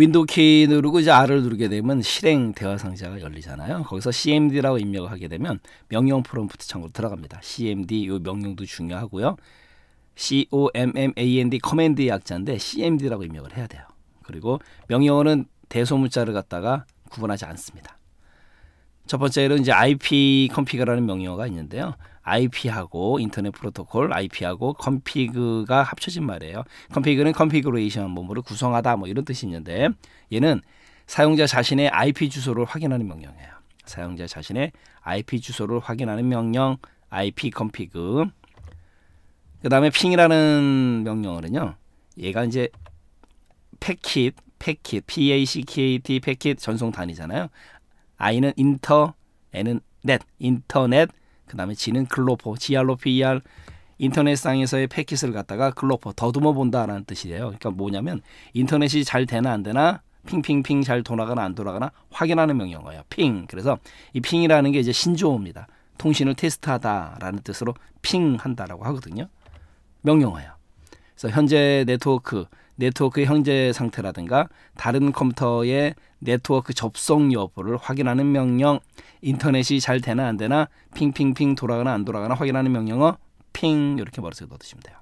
윈도우 키 누르고 이제 R을 누르게 되면 실행 대화 상자가 열리잖아요. 거기서 CMD라고 입력을 하게 되면 명령 프롬프트 창으로 들어갑니다. CMD 요 명령도 중요하고요. COMMAND 커맨드의 약자인데 CMD라고 입력을 해야 돼요. 그리고 명령어는 대소문자를 갖다가 구분하지 않습니다. 첫 번째로 이제 IP 컴피그라는 명령어가 있는데요. IP하고 인터넷 프로토콜 IP하고 컴피그가 합쳐진 말이에요. 컴피그는 컨피그레이션 몸으로 뭐 구성하다 뭐 이런 뜻이 있는데 얘는 사용자 자신의 IP 주소를 확인하는 명령이에요. 사용자 자신의 IP 주소를 확인하는 명령 IP 컴피그 그 다음에 핑이라는 명령어는요. 얘가 이제 패킷, 패킷, P-A-C-K-T, 패킷 전송 단위잖아요. I는 인터, N은 넷, 인터넷, 그 다음에 지는 글로퍼, GROPER 인터넷상에서의 패킷을 갖다가 글로퍼 더듬어 본다라는 뜻이에요. 그러니까 뭐냐면 인터넷이 잘 되나 안 되나 핑핑핑 잘 돌아가나 안 돌아가나 확인하는 명령어예요. 핑. 그래서 이 핑이라는 게 이제 신조어입니다. 통신을 테스트하다라는 뜻으로 핑한다라고 하거든요. 명령어예요. 그래서 현재 네트워크, 네트워크의 현재 상태라든가 다른 컴퓨터의 네트워크 접속 여부를 확인하는 명령, 인터넷이 잘 되나 안 되나, 핑핑핑 돌아가나 안 돌아가나 확인하는 명령어, 핑 이렇게 머릿속에 넣어두시면 돼요.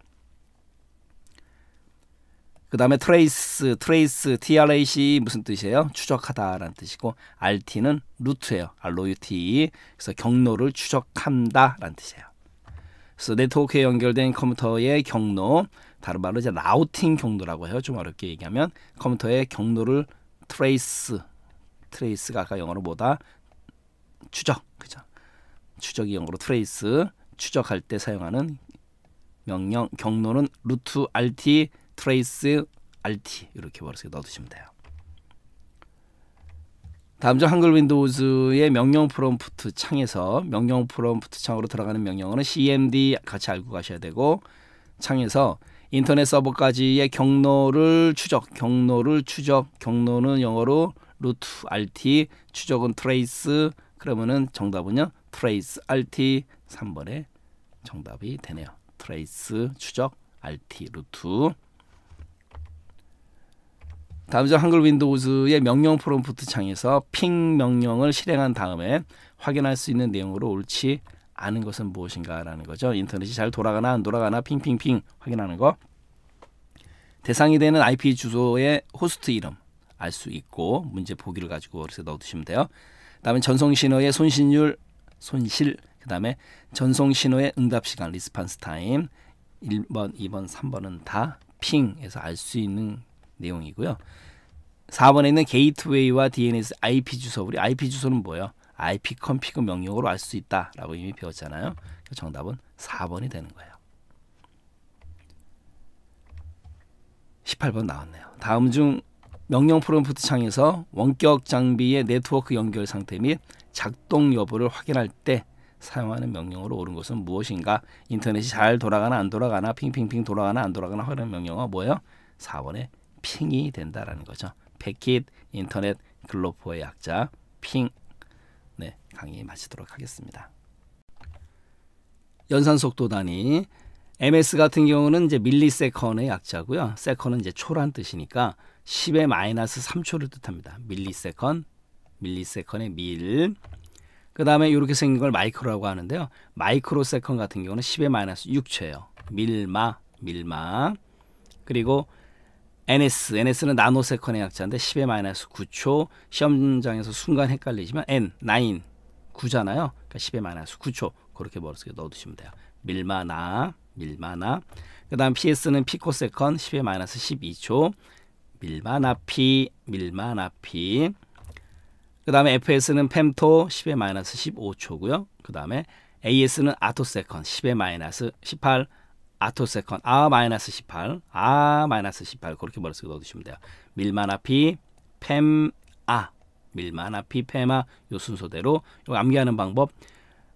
그 다음에 트레이스, 트레이스, TRAC 무슨 뜻이에요? 추적하다라는 뜻이고 RT는 루트예요. ROUT. E. 그래서 경로를 추적한다라는 뜻이에요. 그래서 네트워크에 연결된 컴퓨터의 경로, 다른 말로 이제 라우팅 경로라고 해요. 좀 어렵게 얘기하면 컴퓨터의 경로를 트레이스 트레이스가 아까 영어로 뭐다 추적 그죠 추적이 영어로 트레이스 추적할 때 사용하는 명령 경로는 루트 rt 트레이스 rt 이렇게 머릿에 넣어두시면 돼요. 다음 중 한글 윈도우즈의 명령 프롬프트 창에서 명령 프롬프트 창으로 들어가는 명령어는 cmd 같이 알고 가셔야 되고 창에서 인터넷 서버까지의 경로를 추적, 경로를 추적, 경로는 영어로 루트 RT, 추적은 트레이스, 그러면은 정답은요. 트레이스 RT 3번에 정답이 되네요. 트레이스 추적 RT 루트 다음 중 한글 윈도우즈의 명령 프롬프트 창에서 핑 명령을 실행한 다음에 확인할 수 있는 내용으로 옳지 아는 것은 무엇인가라는 거죠. 인터넷이 잘 돌아가나 안 돌아가나 핑핑핑 확인하는 거. 대상이 되는 IP 주소의 호스트 이름 알 수 있고 문제 보기를 가지고 그래서 넣어두시면 돼요. 그다음에 전송 신호의 손실률 손실 그다음에 전송 신호의 응답 시간 리스판스 타임 1번, 2번, 3번은 다 핑에서 알 수 있는 내용이고요. 4번에 있는 게이트웨이와 DNS IP 주소. 우리 IP 주소는 뭐예요? IP 컨피그 명령으로 알 수 있다라고 이미 배웠잖아요. 정답은 4번이 되는 거예요. 18번 나왔네요. 다음 중 명령 프롬프트 창에서 원격 장비의 네트워크 연결 상태 및 작동 여부를 확인할 때 사용하는 명령으로 옳은 것은 무엇인가? 인터넷이 잘 돌아가나 안 돌아가나 핑핑핑 돌아가나 안 돌아가나 확인하는 명령어 뭐예요? 4번에 핑이 된다라는 거죠. 패킷 인터넷 글로포의 약자 핑 네, 강의 마치도록 하겠습니다. 연산 속도단위 ms 같은 경우는 이제 밀리세컨의 약자고요. 세컨은 이제 초란 뜻이니까 10의 마이너스 3초를 뜻합니다. 밀리세컨, 밀리세컨의 밀. 그 다음에 이렇게 생긴 걸 마이크로라고 하는데요. 마이크로세컨 같은 경우는 10의 마이너스 6초예요. 밀마, 밀마. 그리고 NS, NS는 나노세컨의 약자인데 10의 마이너스 9초 시험장에서 순간 헷갈리지만 N, 9, 9잖아요. 그러니까 10의 마이너스 9초 그렇게 머릿속에 넣어두시면 돼요. 밀마나, 밀마나. 그 다음 PS는 피코세컨 10의 마이너스 12초 밀마나 피 밀마나 피그 다음에 FS는 펨토 10의 마이너스 15초고요. 그 다음에 AS는 아토세컨 10의 마이너스 18 아토 세컨 아 마이너스 18 아 마이너스 18 그렇게 머릿속에 넣어두시면 돼요. 밀마나피 펨 아 밀마나피 팸아 요 순서대로 요 암기하는 방법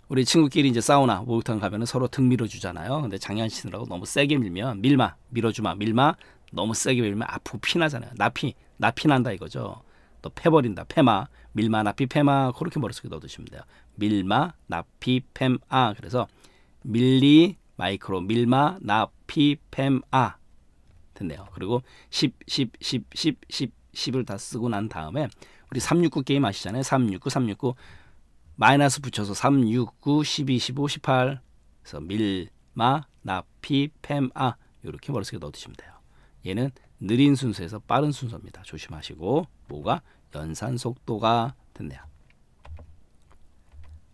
우리 친구끼리 이제 사우나 목욕탕 가면은 서로 등 밀어주잖아요. 근데 장난치느라고 너무 세게 밀면 밀마 밀어주마 밀마 너무 세게 밀면 아프 피나잖아요. 나피 나피 난다 이거죠. 또 패버린다 패마 밀마 나피 패마 그렇게 머릿속에 넣어두시면 돼요. 밀마 나피 펨아 그래서 밀리 마이크로 밀마 나피펨아 됐네요. 그리고 10, 10, 10, 10, 10, 10을 다 쓰고 난 다음에 우리 369 게임 아시잖아요. 369, 369 마이너스 붙여서 369, 12, 15, 18 그래서 밀마 나피펨아 이렇게 머릿속에 넣어두시면 돼요. 얘는 느린 순서에서 빠른 순서입니다. 조심하시고 뭐가 연산 속도가 됐네요.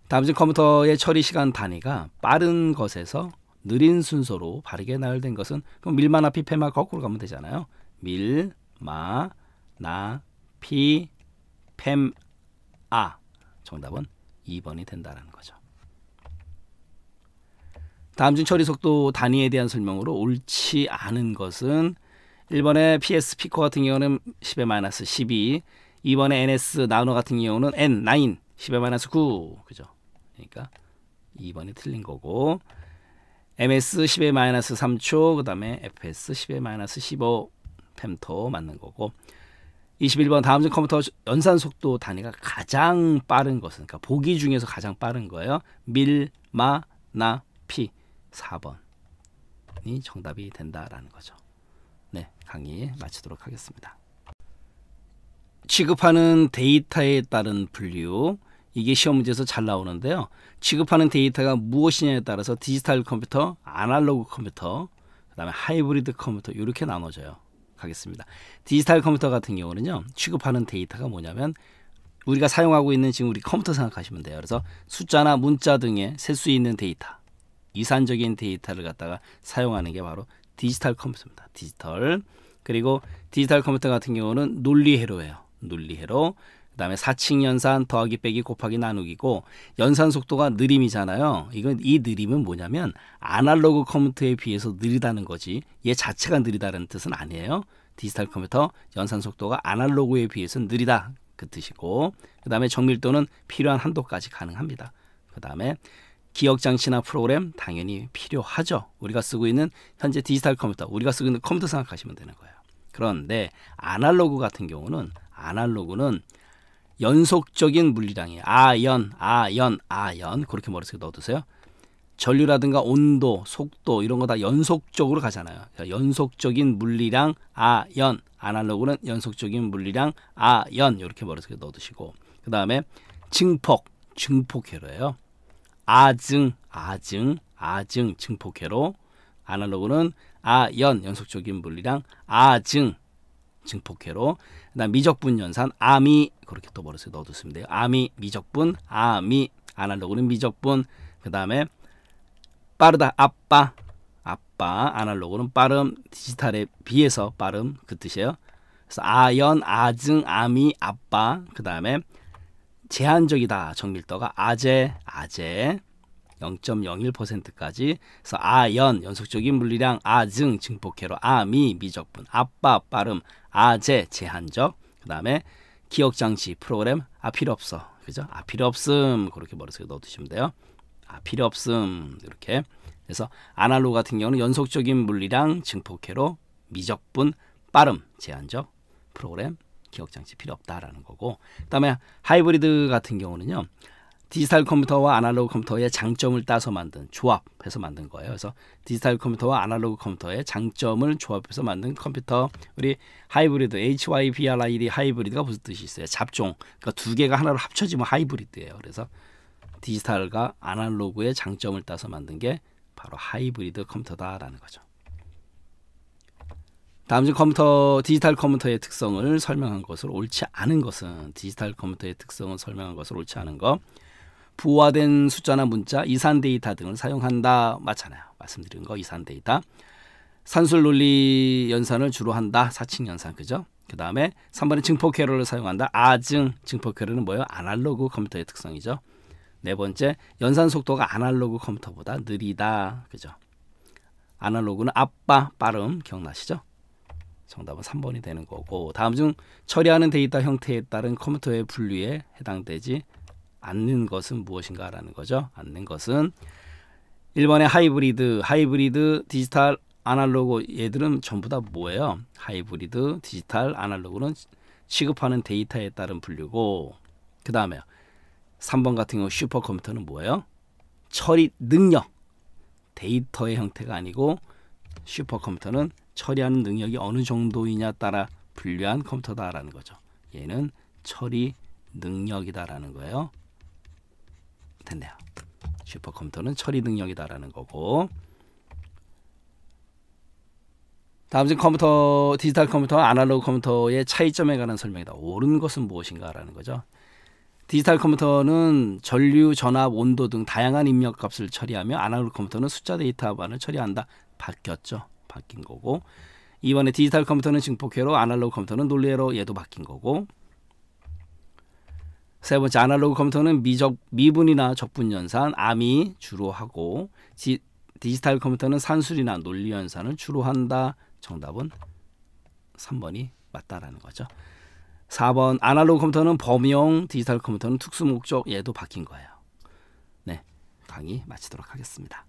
다음 중 컴퓨터의 처리 시간 단위가 빠른 것에서 느린 순서로 바르게 나열된 것은 그럼 밀마나 피페마 거꾸로 가면 되잖아요. 밀마나 피페마 아. 정답은 2번이 된다는 거죠. 다음 중 처리 속도 단위에 대한 설명으로 옳지 않은 것은 1번에 PS 피코 같은 경우는 10의 마이너스 12, 2번에 NS 나노 같은 경우는 N9, 10의 마이너스 9. 그죠? 그러니까 2번이 틀린 거고 ms 10의 마이너스 3초 그 다음에 fs 10의 마이너스 15 펨토 맞는 거고 21번 다음 중 컴퓨터 연산 속도 단위가 가장 빠른 것은 그러니까 보기 중에서 가장 빠른 거예요. 밀, 마, 나, 피 4번이 정답이 된다라는 거죠. 네, 강의 마치도록 하겠습니다. 취급하는 데이터에 따른 분류 이게 시험 문제에서 잘 나오는데요. 취급하는 데이터가 무엇이냐에 따라서 디지털 컴퓨터, 아날로그 컴퓨터, 그다음에 하이브리드 컴퓨터 이렇게 나눠져요. 가겠습니다. 디지털 컴퓨터 같은 경우는요. 취급하는 데이터가 뭐냐면 우리가 사용하고 있는 지금 우리 컴퓨터 생각하시면 돼요. 그래서 숫자나 문자 등의 셀 수 있는 데이터, 이산적인 데이터를 갖다가 사용하는 게 바로 디지털 컴퓨터입니다. 디지털. 그리고 디지털 컴퓨터 같은 경우는 논리회로예요. 논리회로. 그다음에 4층 연산 더하기 빼기 곱하기 나누기고 연산 속도가 느림이잖아요. 이건 이 느림은 뭐냐면 아날로그 컴퓨터에 비해서 느리다는 거지. 얘 자체가 느리다는 뜻은 아니에요. 디지털 컴퓨터 연산 속도가 아날로그에 비해서 느리다 그 뜻이고 그다음에 정밀도는 필요한 한도까지 가능합니다. 그다음에 기억 장치나 프로그램 당연히 필요하죠. 우리가 쓰고 있는 현재 디지털 컴퓨터, 우리가 쓰고 있는 컴퓨터 생각하시면 되는 거예요. 그런데 아날로그 같은 경우는 아날로그는 연속적인 물리량이에요. 아연, 아연, 아연 그렇게 머릿속에 넣어두세요. 전류라든가 온도, 속도 이런 거 다 연속적으로 가잖아요. 그러니까 연속적인 물리량 아연, 아날로그는 연속적인 물리량 아연 이렇게 머릿속에 넣어두시고 그 다음에 증폭, 증폭회로예요. 아증, 아증, 아증, 증폭회로 아날로그는 아연, 연속적인 물리량 아증, 증폭회로 그다음 미적분 연산 아미 그렇게 또 버릇에 넣어뒀으면 돼요. 아미 미적분 아미 아날로그는 미적분 그다음에 빠르다 아빠 아빠 아날로그는 빠름 디지털에 비해서 빠름 그 뜻이에요. 그래서 아연 아증 아미 아빠 그다음에 제한적이다 정밀도가 아재 아재 0.01%까지 그래서 아연 연속적인 물리량 아증 증폭해로 아미 미적분 아빠 빠름 아재 제한적 그 다음에 기억장치 프로그램 아 필요 없어 그죠 아 필요 없음 그렇게 머릿속에 넣어두시면 돼요 아 필요 없음 이렇게 그래서 아날로그 같은 경우는 연속적인 물리량 증폭해로 미적분 빠름 제한적 프로그램 기억장치 필요 없다라는 거고 그다음에 하이브리드 같은 경우는요 디지털 컴퓨터와 아날로그 컴퓨터의 장점을 따서 만든 조합해서 만든 거예요. 그래서 디지털 컴퓨터와 아날로그 컴퓨터의 장점을 조합해서 만든 컴퓨터 우리 하이브리드 HYBRID 하이브리드가 무슨 뜻이 있어요? 잡종. 그러니까 두 개가 하나로 합쳐지면 하이브리드예요. 그래서 디지털과 아날로그의 장점을 따서 만든 게 바로 하이브리드 컴퓨터다라는 거죠. 다음 중 컴퓨터 디지털 컴퓨터의 특성을 설명한 것으로 옳지 않은 것은 디지털 컴퓨터의 특성을 설명한 것으로 옳지 않은 것 부화된 숫자나 문자, 이산 데이터 등을 사용한다. 맞잖아요. 말씀드린 거 이산 데이터. 산술 논리 연산을 주로 한다. 사칭 연산. 그죠? 그 다음에 3번에 증폭 회로를 사용한다. 아증. 증폭 회로는 뭐예요? 아날로그 컴퓨터의 특성이죠. 네 번째, 연산 속도가 아날로그 컴퓨터보다 느리다. 그죠? 아날로그는 아빠, 빠름. 기억나시죠? 정답은 3번이 되는 거고 다음 중 처리하는 데이터 형태에 따른 컴퓨터의 분류에 해당되지 않는 것은 무엇인가라는 거죠. 않는 것은 일본의 하이브리드, 하이브리드, 디지털, 아날로그 얘들은 전부 다 뭐예요? 하이브리드, 디지털, 아날로그는 취급하는 데이터에 따른 분류고 그 다음에 3번 같은 경우 슈퍼컴퓨터는 뭐예요? 처리 능력, 데이터의 형태가 아니고 슈퍼컴퓨터는 처리하는 능력이 어느 정도이냐 따라 분류한 컴퓨터다라는 거죠. 얘는 처리 능력이다라는 거예요. 텐데요. 슈퍼컴퓨터는 처리 능력이다라는 거고 다음 중 컴퓨터 디지털 컴퓨터와 아날로그 컴퓨터의 차이점에 관한 설명이다. 옳은 것은 무엇인가라는 거죠. 디지털 컴퓨터는 전류, 전압, 온도 등 다양한 입력 값을 처리하며 아날로그 컴퓨터는 숫자 데이터 반을 처리한다. 바뀌었죠. 바뀐 거고 이번에 디지털 컴퓨터는 증폭회로 아날로그 컴퓨터는 논리회로 얘도 바뀐 거고 세 번째 아날로그 컴퓨터는 미적 미분이나 적분 연산, 암이 주로 하고 지, 디지털 컴퓨터는 산술이나 논리 연산을 주로 한다. 정답은 3번이 맞다라는 거죠. 4번 아날로그 컴퓨터는 범용, 디지털 컴퓨터는 특수 목적 얘도 바뀐 거예요. 네. 강의 마치도록 하겠습니다.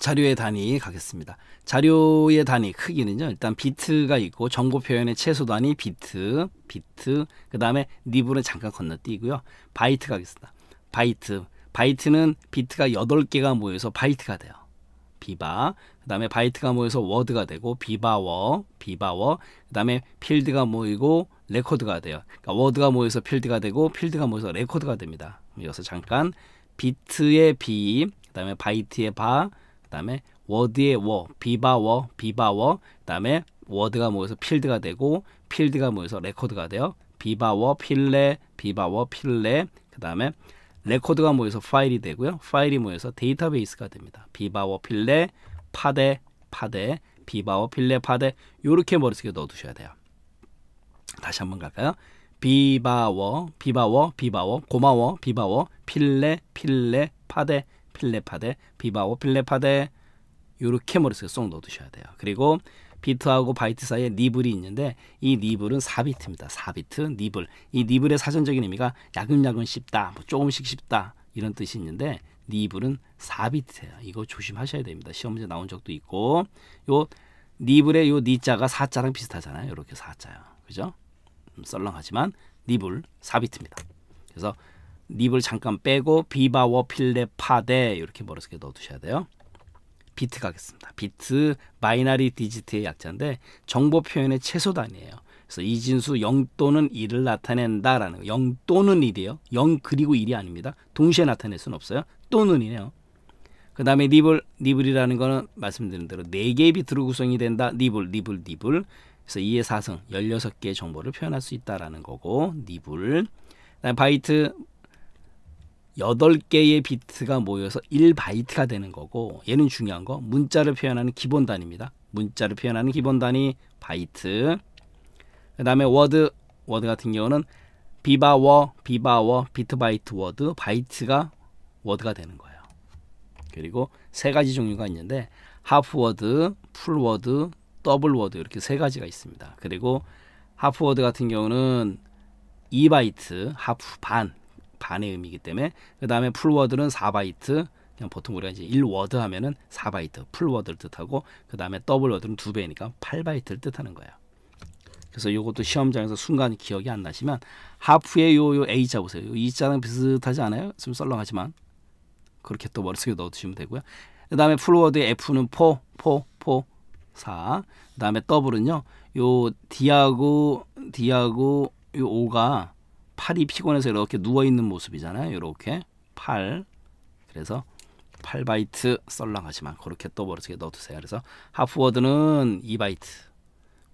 자료의 단위 가겠습니다. 자료의 단위 크기는요. 일단 비트가 있고 정보 표현의 최소 단위 비트, 비트, 그 다음에 니브는 잠깐 건너뛰고요. 바이트 가겠습니다. 바이트, 바이트는 비트가 8개가 모여서 바이트가 돼요. 비바, 그 다음에 바이트가 모여서 워드가 되고 비바워, 비바워, 그 다음에 필드가 모이고 레코드가 돼요. 그러니까 워드가 모여서 필드가 되고 필드가 모여서 레코드가 됩니다. 여기서 잠깐 비트의 비, 그 다음에 바이트의 바, 그다음에 워드의 워, 비바워, 비바워. 그다음에 워드가 모여서 필드가 되고 필드가 모여서 레코드가 돼요. 비바워, 필레, 비바워, 필레. 그다음에 레코드가 모여서 파일이 되고요. 파일이 모여서 데이터베이스가 됩니다. 비바워, 필레, 파데, 파데, 비바워, 필레, 파데. 요렇게 머릿속에 넣어 두셔야 돼요. 다시 한번 갈까요? 비바워, 비바워, 비바워, 고마워, 비바워, 필레, 필레, 파데, 필레파데 비바오 필레파데 요렇게 머릿속에 쏙 넣어두셔야 돼요. 그리고 비트하고 바이트 사이에 니블이 있는데 이 니블은 4비트입니다. 4비트 니블. 이 니블의 사전적인 의미가 야금야금 씹다, 뭐 조금씩 씹다 이런 뜻이 있는데 니블은 4비트예요. 이거 조심하셔야 됩니다. 시험 문제 나온 적도 있고 요 니블의 요 니자가 4자랑 비슷하잖아요. 이렇게 4자요. 그죠? 음, 썰렁하지만 니블 4비트입니다. 그래서 립을 잠깐 빼고 비바워 필레 파데 이렇게 머릿속에 넣어두셔야 돼요. 비트 가겠습니다. 비트 마이너리 디지트의 약자인데 정보 표현의 최소 단위예요. 그래서 이진수 0 또는 1을 나타낸다라는 거. 0 또는 1이에요. 0 그리고 1이 아닙니다. 동시에 나타낼 수는 없어요. 또는 이네요. 그 다음에 니블, 니블이라는 거는 말씀드린 대로 4개의 비트로 구성이 된다. 니블, 니블, 니블. 그래서 2의 4승, 16개의 정보를 표현할 수 있다라는 거고, 니블. 그 다음에 바이트 8 개의 비트가 모여서 1바이트가 되는 거고 얘는 중요한 거 문자를 표현하는 기본 단위입니다. 문자를 표현하는 기본 단위 바이트 그 다음에 워드 워드 같은 경우는 비바워 비바워 비트바이트 워드 바이트가 워드가 되는 거예요. 그리고 세 가지 종류가 있는데 하프 워드 풀 워드 더블 워드 이렇게 세 가지가 있습니다. 그리고 하프 워드 같은 경우는 2바이트 하프 반 반의 의미이기 때문에 그 다음에 풀워드는 4바이트 그냥 보통 우리가 이제 1워드 하면은 4바이트 풀워드를 뜻하고 그 다음에 더블워드는 2배니까 8바이트를 뜻하는 거예요. 그래서 이것도 시험장에서 순간 기억이 안 나시면 하프의 요요 A자 보세요. 요 E자랑 비슷하지 않아요? 좀 썰렁하지만 그렇게 또 머릿속에 넣어두시면 되고요. 그 다음에 풀워드의 F는 포, 포, 포, 4. 그 다음에 더블은요. 요 D하고 D하고 요 5가 팔이 피곤해서 이렇게 누워 있는 모습이잖아요. 이렇게 팔. 그래서 8바이트 썰렁하지만 그렇게 또머릿속게 넣어두세요. 그래서 하프워드는 2바이트,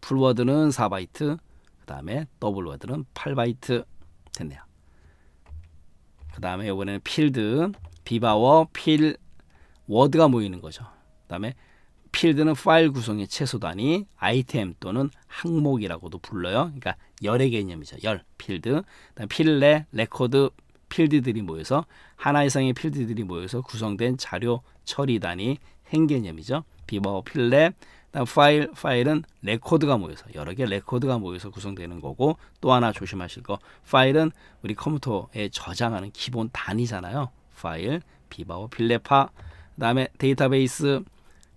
풀워드는 4바이트, 그 다음에 더블워드는 8바이트 됐네요. 그 다음에 이번에는 필드, 비바워, 필, 워드가 모이는 거죠. 그 다음에 필드는 파일 구성의 최소 단위, 아이템 또는 항목이라고도 불러요. 그러니까 열의 개념이죠. 열, 필드. 필레, 레코드, 필드들이 모여서 하나 이상의 필드들이 모여서 구성된 자료 처리 단위, 행 개념이죠. 비버, 필레, 파일, 파일은 레코드가 모여서 여러 개 레코드가 모여서 구성되는 거고 또 하나 조심하실 거 파일은 우리 컴퓨터에 저장하는 기본 단위잖아요. 파일, 비버 필레파, 그 다음에 데이터베이스,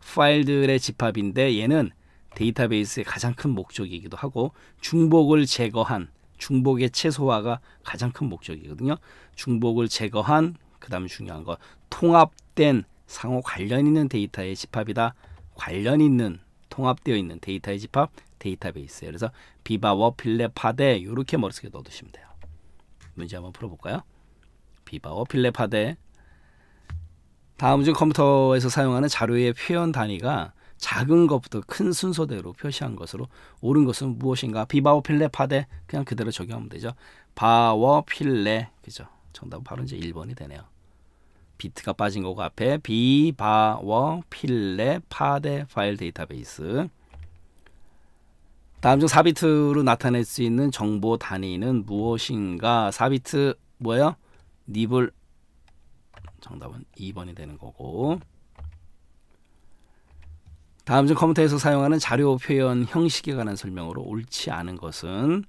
파일들의 집합인데 얘는 데이터베이스의 가장 큰 목적이기도 하고 중복을 제거한 중복의 최소화가 가장 큰 목적이거든요. 중복을 제거한 그 다음 중요한 거 통합된 상호 관련 있는 데이터의 집합이다. 관련 있는 통합되어 있는 데이터의 집합 데이터베이스예 그래서 비바워 필레파데 이렇게 머릿속에 넣어두시면 돼요. 문제 한번 풀어볼까요? 비바워 필레파데 다음 중 컴퓨터에서 사용하는 자료의 표현 단위가 작은 것부터 큰 순서대로 표시한 것으로 옳은 것은 무엇인가? 비바오필레 파데 그냥 그대로 적용하면 되죠. 바워필레 그죠? 정답은 바로 이제 1번이 되네요. 비트가 빠진 거고 앞에 비바워필레 파데 파일 데이터베이스 다음 중 4비트로 나타낼 수 있는 정보 단위는 무엇인가? 4비트 뭐예요? 니블 정답은 2번이 되는 거고 다음 중 컴퓨터에서 사용하는 자료 표현 형식에 관한 설명으로 옳지 않은 것은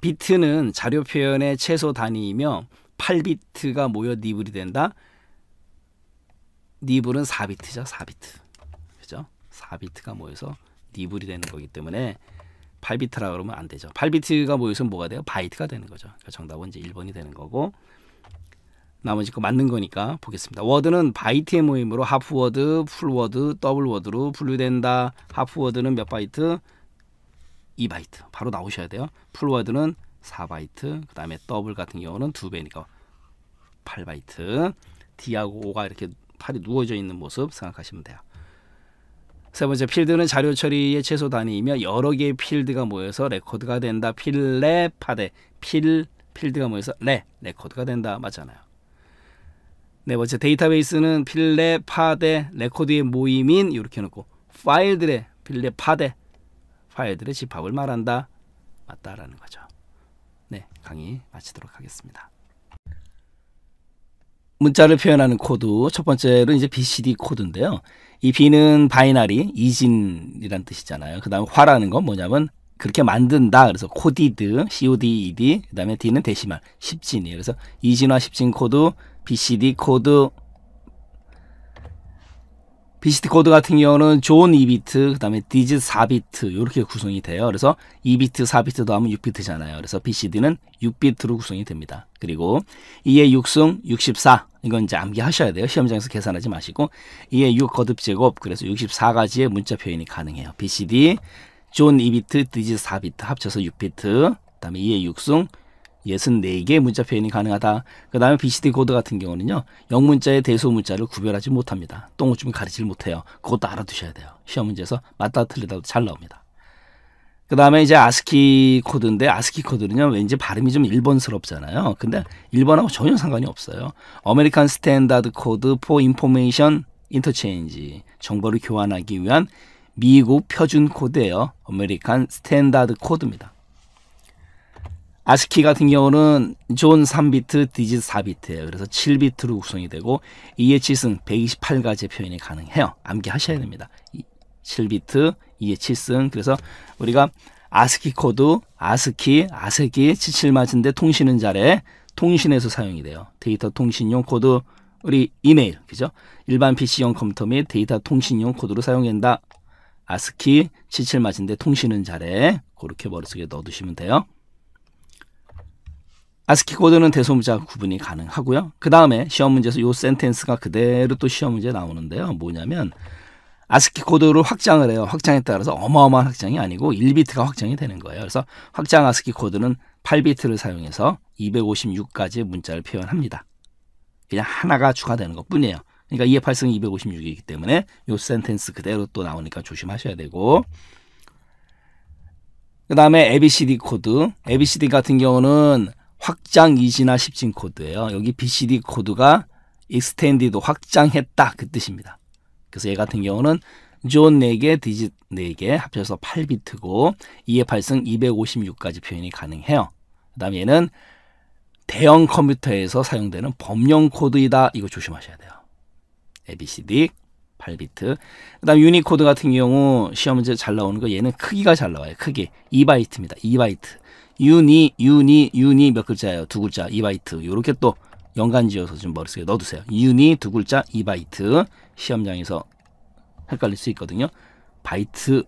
비트는 자료 표현의 최소 단위이며 8비트가 모여 니블이 된다. 니블은 4비트죠. 4비트. 그죠? 4비트가 모여서 니블이 되는 거기 때문에 8비트라 고 그러면 안 되죠. 8비트가 모여서 뭐가 돼요? 바이트가 되는 거죠. 그러니까 정답은 이제 1번이 되는 거고 나머지 거 맞는 거니까 보겠습니다. 워드는 바이트의 모임으로 하프워드, 풀워드, 더블워드로 분류된다. 하프워드는 몇 바이트? 2바이트. 바로 나오셔야 돼요. 풀워드는 4바이트. 그 다음에 더블 같은 경우는 두배니까 8바이트. D하고 O가 이렇게 팔이 누워져 있는 모습 생각하시면 돼요. 세 번째 필드는 자료 처리의 최소 단위이며 여러 개의 필드가 모여서 레코드가 된다. 필레 파데 필 필드가 모여서 레 레코드가 된다 맞잖아요. 네 번째 데이터베이스는 필레, 파데, 레코드의 모임인 이렇게 놓고 파일들의 필레, 파데 파일들의 집합을 말한다. 맞다라는 거죠. 네, 강의 마치도록 하겠습니다. 문자를 표현하는 코드 첫 번째로 이제 BCD 코드인데요. 이 B는 바이너리, 이진이란 뜻이잖아요. 그다음 화라는 건 뭐냐면 그렇게 만든다. 그래서 코디드, CODED. E 그다음에 D는 데시말, 십진이에요. 그래서 이진화 십진 코드 BCD 코드 BCD 코드 같은 경우는 존 2비트, 그 다음에 디짓 4비트 이렇게 구성이 돼요. 그래서 2비트, 4비트 도하면 6비트잖아요. 그래서 BCD는 6비트로 구성이 됩니다. 그리고 2의 6승 64 이건 이제 암기하셔야 돼요. 시험장에서 계산하지 마시고 2의 6 거듭 제곱 그래서 64가지의 문자 표현이 가능해요. BCD 존 2비트, 디짓 4비트 합쳐서 6비트 그 다음에 2의 6승 64개의 문자 표현이 가능하다. 그 다음에 BCD 코드 같은 경우는요. 영문자의 대소문자를 구별하지 못합니다. 똥오줌 뭐 가리지 못해요. 그것도 알아두셔야 돼요. 시험 문제에서 맞다 틀리다도 잘 나옵니다. 그 다음에 이제 아스키 코드인데 아스키 코드는요 왠지 발음이 좀 일본스럽잖아요. 근데 일본하고 전혀 상관이 없어요. 아메리칸 스탠다드 코드 포 인포메이션 인터체인지 정보를 교환하기 위한 미국 표준 코드예요. 아메리칸 스탠다드 코드입니다. 아스키 같은 경우는 존 3비트, 디짓 4비트예요. 그래서 7비트로 구성이 되고 EH승 1 2 8가지 표현이 가능해요. 암기하셔야 음. 됩니다. 7비트, EH승. 그래서 우리가 아스키 코드, 아스키, 아세키, 77맞은데 통신은 잘해. 통신에서 사용이 돼요. 데이터 통신용 코드, 우리 이메일, 그죠? 일반 PC용 컴퓨터 및 데이터 통신용 코드로 사용된다. 아스키, 77맞은데 통신은 잘해. 그렇게 머릿속에 넣어두시면 돼요. 아스키 코드는 대소문자 구분이 가능하고요. 그 다음에 시험 문제에서 요 센텐스가 그대로 또 시험 문제 나오는데요. 뭐냐면 아스키 코드로 확장을 해요. 확장에 따라서 어마어마한 확장이 아니고 1비트가 확장이 되는 거예요. 그래서 확장 아스키 코드는 8비트를 사용해서 256까지 문자를 표현합니다. 그냥 하나가 추가되는 것 뿐이에요. 그러니까 2의 8승이 256이기 때문에 요 센텐스 그대로 또 나오니까 조심하셔야 되고 그 다음에 ABCD 코드 ABCD 같은 경우는 확장 이진화 십진 코드예요. 여기 BCD 코드가 extended 확장했다 그 뜻입니다. 그래서 얘 같은 경우는 존 4개, 디짓 4개 합쳐서 8비트고 2의 8승 256까지 표현이 가능해요. 그 다음 에 얘는 대형 컴퓨터에서 사용되는 범용 코드이다. 이거 조심하셔야 돼요. ABCD 8비트. 그 다음 유니코드 같은 경우 시험 문제 잘 나오는 거 얘는 크기가 잘 나와요. 크기 2바이트입니다. 2바이트. 유니 유니 유니 몇 글자예요? 두 글자 2바이트 이렇게 또 연관지어서 좀 머릿속에 넣어두세요. 유니 두 글자 2바이트 시험장에서 헷갈릴 수 있거든요. 바이트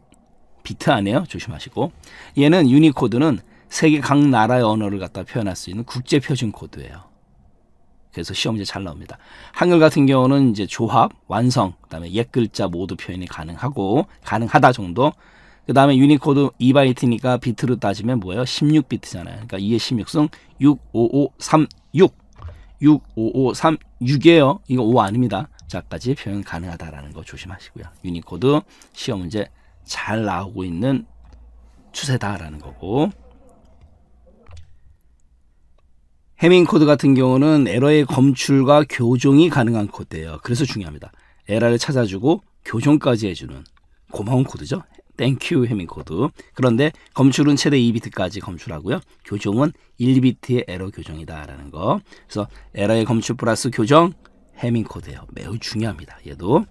비트 안에요. 조심하시고 얘는 유니코드는 세계 각 나라의 언어를 갖다 표현할 수 있는 국제 표준 코드예요. 그래서 시험제 잘 나옵니다. 한글 같은 경우는 이제 조합, 완성, 그다음에 옛 글자 모두 표현이 가능하고 가능하다 정도 그 다음에 유니코드 2바이트니까 비트로 따지면 뭐예요? 16비트잖아요. 그러니까 2의 16승 65536 65536이에요. 이거 5 아닙니다. 자까지 표현 가능하다라는 거 조심하시고요. 유니코드 시험 문제 잘 나오고 있는 추세다라는 거고 해밍 코드 같은 경우는 에러의 검출과 교정이 가능한 코드예요. 그래서 중요합니다. 에러를 찾아주고 교정까지 해주는 고마운 코드죠. 땡큐 해밍코드. 그런데 검출은 최대 2비트까지 검출하고요. 교정은 1, 비트의 에러 교정이다라는 거. 그래서 에러의 검출 플러스 교정 해밍코드예요. 매우 중요합니다. 얘도.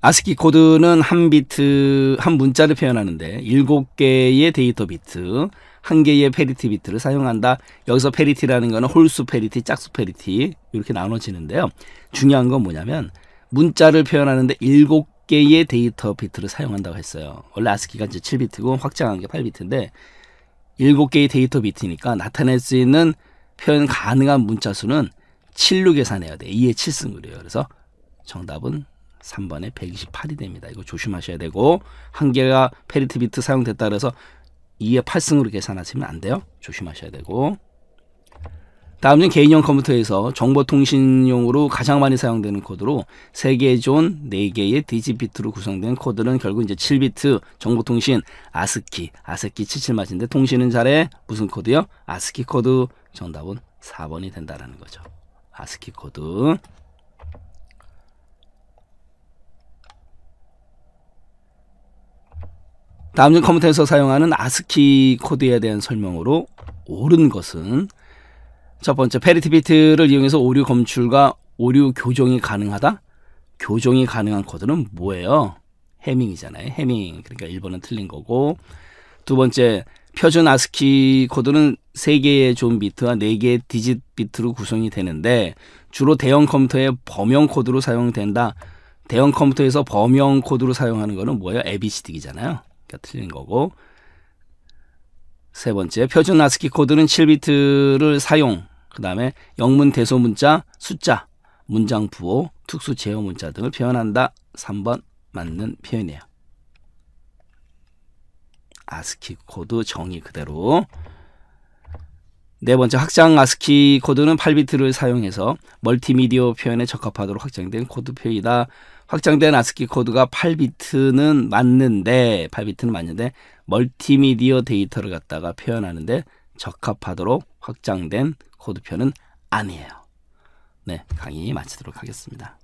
아스키 코드는 한 비트, 한 문자를 표현하는데 7개의 데이터 비트, 한 개의 페리티 비트를 사용한다. 여기서 페리티라는 거는 홀수 페리티, 짝수 페리티 이렇게 나눠지는데요. 중요한 건 뭐냐면 문자를 표현하는데 7 개의 데이터 비트를 사용한다고 했어요. 원래 아스키가 이제 7비트고 확장한 게 8비트인데 7개의 데이터 비트니까 나타낼 수 있는 표현 가능한 문자 수는 7로 계산해야 돼. 2의 7승으로요 그래서 정답은 3번에 128이 됩니다. 이거 조심하셔야 되고 한 개가 페리트 비트 사용됐다 그래서 2의 8승으로 계산하시면 안 돼요. 조심하셔야 되고 다음은 개인용 컴퓨터에서 정보통신용으로 가장 많이 사용되는 코드로 3개의 존, 4개의 디지비트로 구성된 코드는 결국 이제 7비트 정보통신 아스키, 아스키 7 7맞은데 통신은 잘해 무슨 코드요? 아스키 코드 정답은 4번이 된다라는 거죠. 아스키 코드 다음중 컴퓨터에서 사용하는 아스키 코드에 대한 설명으로 옳은 것은 첫 번째, 페리티 비트를 이용해서 오류 검출과 오류 교정이 가능하다? 교정이 가능한 코드는 뭐예요? 해밍이잖아요. 해밍. 그러니까 1번은 틀린 거고. 두 번째, 표준 아스키 코드는 3개의 존 비트와 4개의 디짓 비트로 구성이 되는데 주로 대형 컴퓨터의 범용 코드로 사용된다. 대형 컴퓨터에서 범용 코드로 사용하는 거는 뭐예요? ABCD이잖아요. 그러니까 틀린 거고. 세 번째, 표준 아스키 코드는 7비트를 사용, 그 다음에 영문 대소 문자, 숫자, 문장 부호, 특수 제어 문자 등을 표현한다. 3번 맞는 표현이에요. 아스키 코드 정의 그대로 네 번째 확장 아스키 코드는 8비트를 사용해서 멀티미디어 표현에 적합하도록 확장된 코드표이다. 현 확장된 아스키 코드가 8비트는 맞는데 8비트는 맞는데 멀티미디어 데이터를 갖다가 표현하는데 적합하도록 확장된 코드표는 아니에요. 네, 강의 마치도록 하겠습니다.